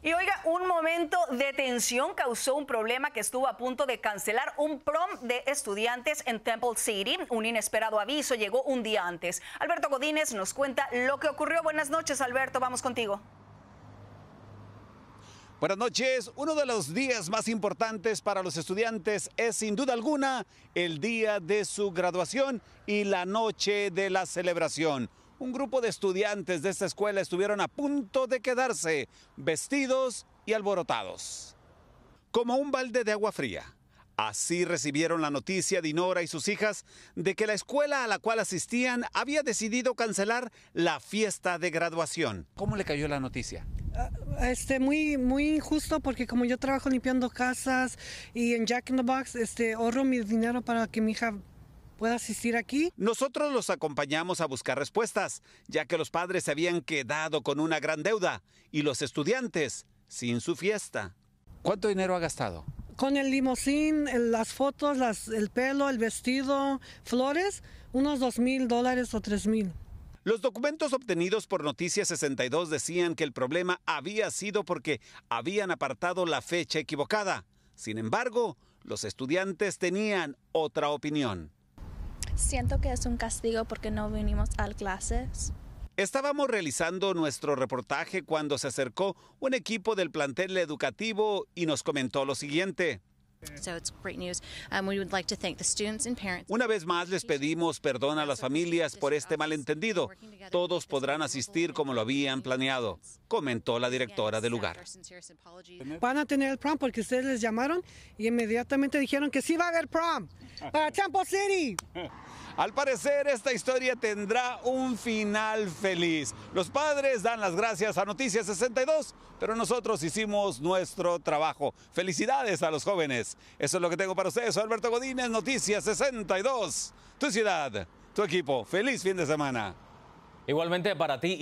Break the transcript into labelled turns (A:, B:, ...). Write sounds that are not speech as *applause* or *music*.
A: Y oiga, un momento de tensión causó un problema que estuvo a punto de cancelar un prom de estudiantes en Temple City. Un inesperado aviso llegó un día antes. Alberto Godínez nos cuenta lo que ocurrió. Buenas noches, Alberto, vamos contigo. Buenas noches. Uno de los días más importantes para los estudiantes es sin duda alguna el día de su graduación y la noche de la celebración un grupo de estudiantes de esta escuela estuvieron a punto de quedarse vestidos y alborotados. Como un balde de agua fría. Así recibieron la noticia de Dinora y sus hijas de que la escuela a la cual asistían había decidido cancelar la fiesta de graduación. ¿Cómo le cayó la noticia?
B: Ah, este, muy, muy injusto porque como yo trabajo limpiando casas y en Jack in the Box, este, ahorro mi dinero para que mi hija pueda asistir aquí?
A: Nosotros los acompañamos a buscar respuestas, ya que los padres se habían quedado con una gran deuda y los estudiantes sin su fiesta. ¿Cuánto dinero ha gastado?
B: Con el limosín, las fotos, el pelo, el vestido, flores, unos dos mil dólares o tres mil.
A: Los documentos obtenidos por Noticias 62 decían que el problema había sido porque habían apartado la fecha equivocada. Sin embargo, los estudiantes tenían otra opinión. Siento que es un castigo porque no vinimos a clases. Estábamos realizando nuestro reportaje cuando se acercó un equipo del plantel educativo y nos comentó lo siguiente. Una vez más les pedimos perdón a las familias por este malentendido. Todos podrán asistir como lo habían planeado, comentó la directora del lugar.
B: Van a tener el prom porque ustedes les llamaron y inmediatamente dijeron que sí va a haber prom para Temple City. *laughs* Al parecer esta historia
A: tendrá un final feliz. Los padres dan las gracias a Noticias 62, pero nosotros hicimos nuestro trabajo. Felicidades a los jóvenes. Eso es lo que tengo para ustedes. Soy Alberto Godínez, Noticias 62. Tu ciudad, tu equipo. Feliz fin de semana. Igualmente para ti.